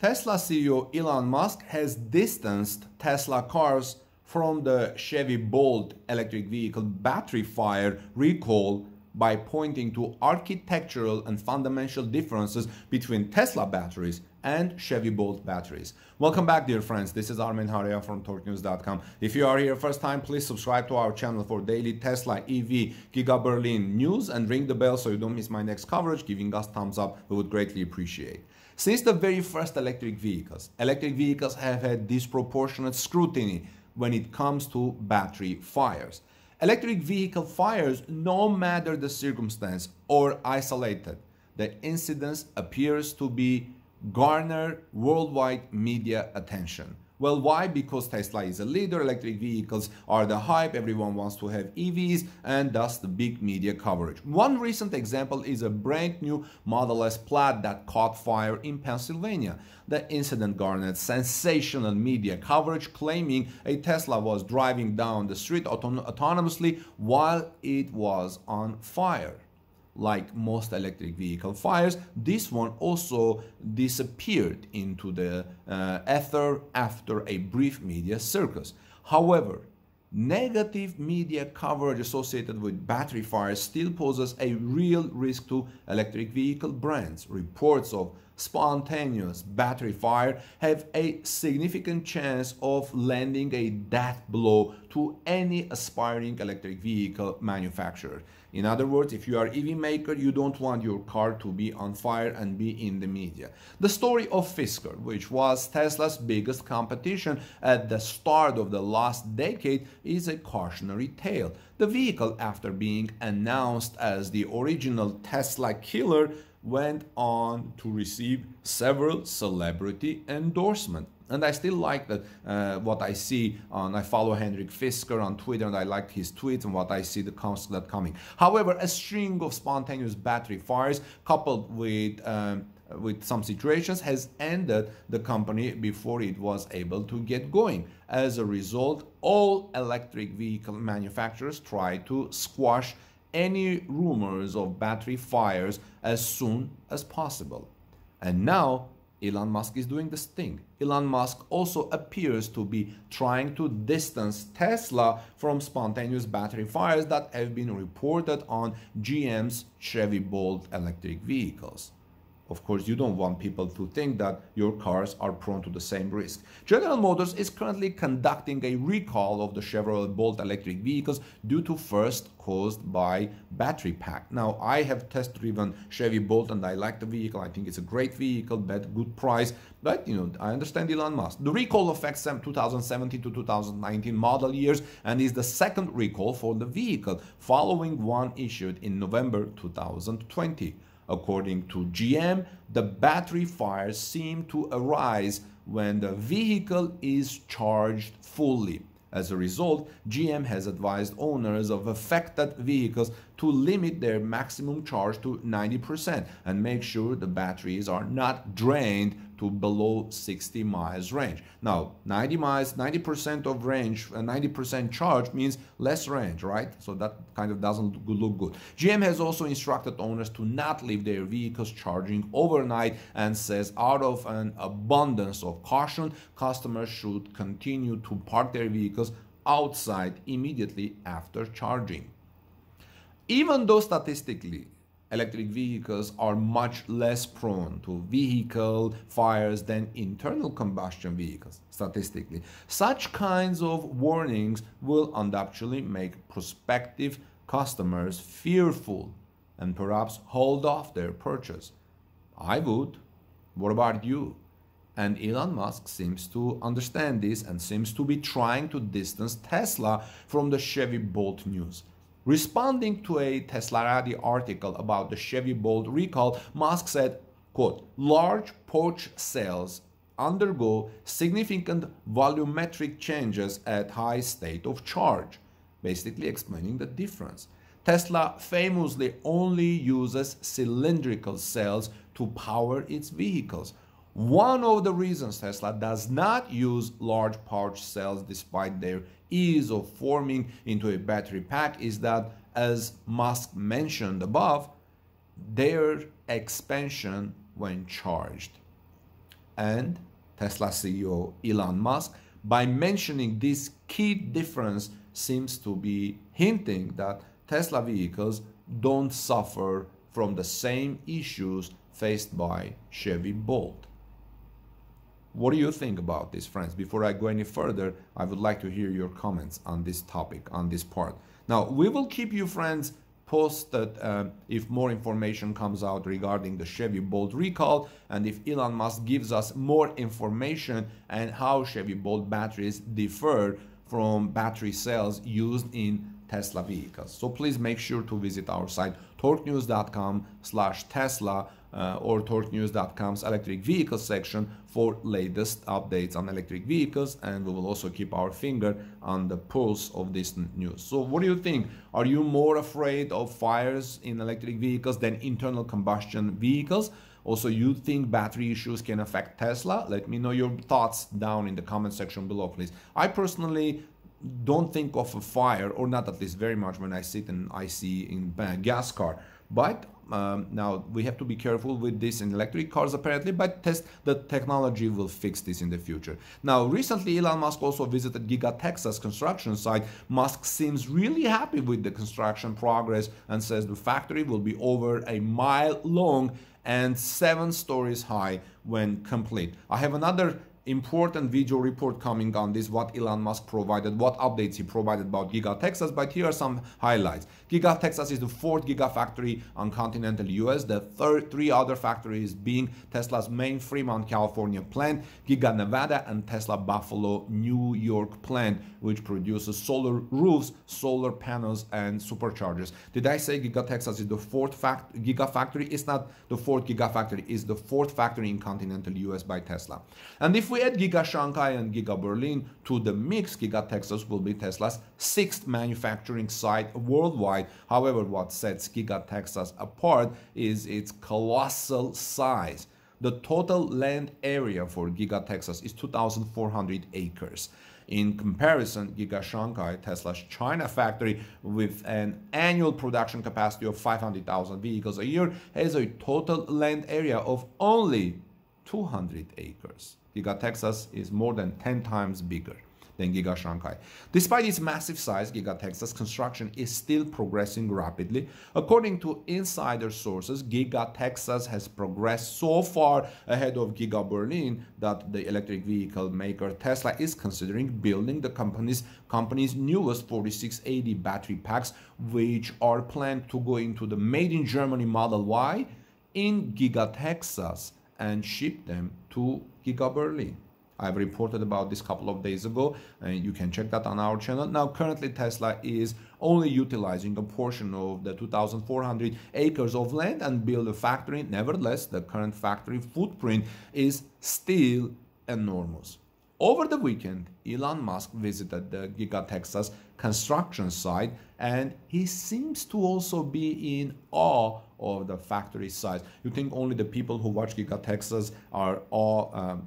Tesla CEO Elon Musk has distanced Tesla cars from the Chevy Bolt electric vehicle battery fire recall by pointing to architectural and fundamental differences between Tesla batteries and Chevy Bolt batteries. Welcome back dear friends, this is Armin Haria from TorqueNews.com. If you are here first time, please subscribe to our channel for daily Tesla, EV, Giga Berlin news and ring the bell so you don't miss my next coverage, giving us thumbs up, we would greatly appreciate. Since the very first electric vehicles, electric vehicles have had disproportionate scrutiny when it comes to battery fires. Electric vehicle fires, no matter the circumstance or isolated, the incidence appears to be garner worldwide media attention. Well, why? Because Tesla is a leader, electric vehicles are the hype, everyone wants to have EVs, and thus the big media coverage. One recent example is a brand new Model S Plaid that caught fire in Pennsylvania. The incident garnered sensational media coverage, claiming a Tesla was driving down the street auton autonomously while it was on fire like most electric vehicle fires, this one also disappeared into the uh, ether after a brief media circus. However, negative media coverage associated with battery fires still poses a real risk to electric vehicle brands. Reports of spontaneous battery fire have a significant chance of landing a death blow to any aspiring electric vehicle manufacturer. In other words, if you are EV maker, you don't want your car to be on fire and be in the media. The story of Fisker, which was Tesla's biggest competition at the start of the last decade, is a cautionary tale. The vehicle, after being announced as the original Tesla killer, went on to receive several celebrity endorsements. And I still like that uh, what I see on, I follow Henrik Fisker on Twitter and I like his tweets and what I see the that coming. However, a string of spontaneous battery fires coupled with um, with some situations has ended the company before it was able to get going. As a result, all electric vehicle manufacturers try to squash any rumors of battery fires as soon as possible. And now Elon Musk is doing this thing. Elon Musk also appears to be trying to distance Tesla from spontaneous battery fires that have been reported on GM's Chevy Bolt electric vehicles. Of course, you don't want people to think that your cars are prone to the same risk. General Motors is currently conducting a recall of the Chevrolet Bolt electric vehicles due to first caused by battery pack. Now, I have test-driven Chevy Bolt and I like the vehicle. I think it's a great vehicle, but good price. But, you know, I understand Elon Musk. The recall affects 2017 to 2019 model years and is the second recall for the vehicle, following one issued in November 2020. According to GM, the battery fires seem to arise when the vehicle is charged fully. As a result, GM has advised owners of affected vehicles to limit their maximum charge to 90% and make sure the batteries are not drained to below 60 miles range. Now, 90 miles, 90% of range, 90% uh, charge means less range, right? So that kind of doesn't look good. GM has also instructed owners to not leave their vehicles charging overnight and says out of an abundance of caution, customers should continue to park their vehicles outside immediately after charging. Even though statistically, electric vehicles are much less prone to vehicle fires than internal combustion vehicles, statistically. Such kinds of warnings will undoubtedly make prospective customers fearful and perhaps hold off their purchase. I would. What about you? And Elon Musk seems to understand this and seems to be trying to distance Tesla from the Chevy Bolt news. Responding to a Teslarati article about the Chevy Bolt recall, Musk said, quote, large Porsche sales undergo significant volumetric changes at high state of charge, basically explaining the difference. Tesla famously only uses cylindrical cells to power its vehicles, one of the reasons Tesla does not use large pouch cells despite their ease of forming into a battery pack is that, as Musk mentioned above, their expansion when charged. And Tesla CEO Elon Musk, by mentioning this key difference, seems to be hinting that Tesla vehicles don't suffer from the same issues faced by Chevy Bolt. What do you think about this, friends? Before I go any further, I would like to hear your comments on this topic, on this part. Now, we will keep you, friends, posted uh, if more information comes out regarding the Chevy Bolt recall and if Elon Musk gives us more information and how Chevy Bolt batteries differ from battery cells used in Tesla vehicles. So please make sure to visit our site torquenews.com slash Tesla uh, or torquenews.com's electric vehicle section for latest updates on electric vehicles and we will also keep our finger on the pulse of this news. So what do you think? Are you more afraid of fires in electric vehicles than internal combustion vehicles? Also, you think battery issues can affect Tesla? Let me know your thoughts down in the comment section below, please. I personally don't think of a fire, or not at least very much, when I sit and I see in a gas car. But um, now we have to be careful with this in electric cars apparently, but test the technology will fix this in the future. Now, recently Elon Musk also visited Giga Texas construction site. Musk seems really happy with the construction progress and says the factory will be over a mile long and seven stories high when complete. I have another important video report coming on this, what Elon Musk provided, what updates he provided about Giga Texas, but here are some highlights. Giga Texas is the fourth gigafactory on continental US, the third, three other factories being Tesla's main Fremont, California plant, Giga Nevada, and Tesla Buffalo, New York plant, which produces solar roofs, solar panels, and superchargers. Did I say Giga Texas is the fourth fact gigafactory? It's not the fourth gigafactory, it's the fourth factory in continental US by Tesla. And if we we add Giga Shanghai and Giga Berlin to the mix, Giga Texas will be Tesla's sixth manufacturing site worldwide. However, what sets Giga Texas apart is its colossal size. The total land area for Giga Texas is 2,400 acres. In comparison, Giga Shanghai, Tesla's China factory, with an annual production capacity of 500,000 vehicles a year, has a total land area of only 200 acres. Giga Texas is more than 10 times bigger than Giga Shanghai. Despite its massive size, Giga Texas construction is still progressing rapidly. According to insider sources, Giga Texas has progressed so far ahead of Giga Berlin that the electric vehicle maker Tesla is considering building the company's company's newest 4680 battery packs which are planned to go into the made in Germany Model Y in Giga Texas and ship them Two GigaBurley. I've reported about this couple of days ago and you can check that on our channel. Now currently Tesla is only utilizing a portion of the 2,400 acres of land and build a factory. Nevertheless, the current factory footprint is still enormous. Over the weekend, Elon Musk visited the Giga Texas construction site and he seems to also be in awe of the factory size. You think only the people who watch Giga Texas are all um,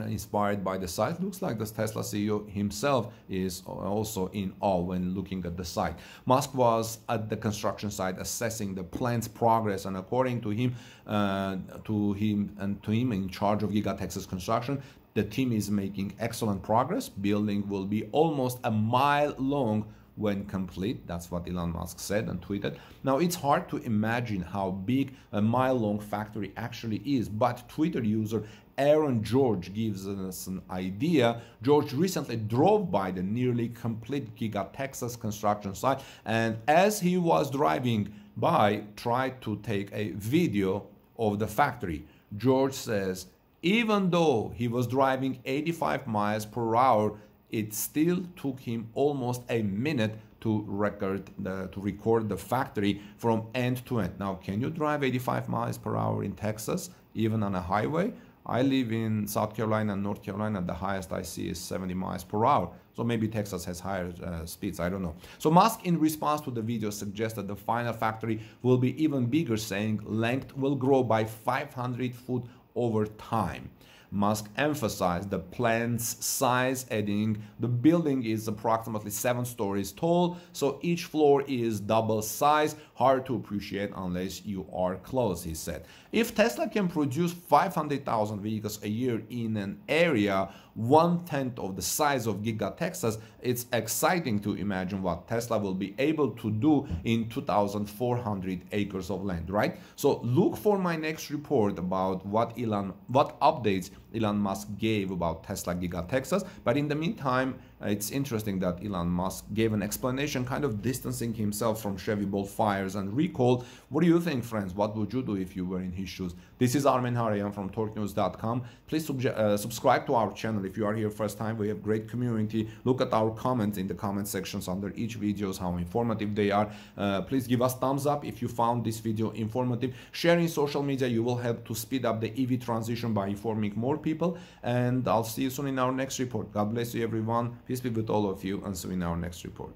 inspired by the site. Looks like the Tesla CEO himself is also in awe when looking at the site. Musk was at the construction site assessing the plant's progress, and according to him, uh, to him and to him in charge of Giga Texas construction, the team is making excellent progress. Building will be almost a mile long when complete. That's what Elon Musk said and tweeted. Now, it's hard to imagine how big a mile long factory actually is, but Twitter user Aaron George gives us an idea. George recently drove by the nearly complete Giga Texas construction site, and as he was driving by, tried to take a video of the factory. George says, even though he was driving 85 miles per hour, it still took him almost a minute to record the, to record the factory from end to end. Now, can you drive 85 miles per hour in Texas, even on a highway? I live in South Carolina and North Carolina. The highest I see is 70 miles per hour. So maybe Texas has higher uh, speeds. I don't know. So Musk, in response to the video, suggested the final factory will be even bigger, saying length will grow by 500 foot over time. Musk emphasized the plant's size, adding, The building is approximately 7 stories tall, so each floor is double size, hard to appreciate unless you are close, he said. If Tesla can produce 500,000 vehicles a year in an area one tenth of the size of Giga Texas, it's exciting to imagine what Tesla will be able to do in 2,400 acres of land, right? So look for my next report about what Elon, what updates Elon Musk gave about Tesla Giga Texas. But in the meantime, uh, it's interesting that Elon Musk gave an explanation kind of distancing himself from Chevy Bolt fires and recall. What do you think, friends? What would you do if you were in his shoes? This is Armin Harian from TorqueNews.com. Please uh, subscribe to our channel if you are here first time. We have great community. Look at our comments in the comment sections under each videos, how informative they are. Uh, please give us thumbs up if you found this video informative. Sharing social media, you will help to speed up the EV transition by informing more people. And I'll see you soon in our next report. God bless you, everyone Peace be with all of you and see you in our next report.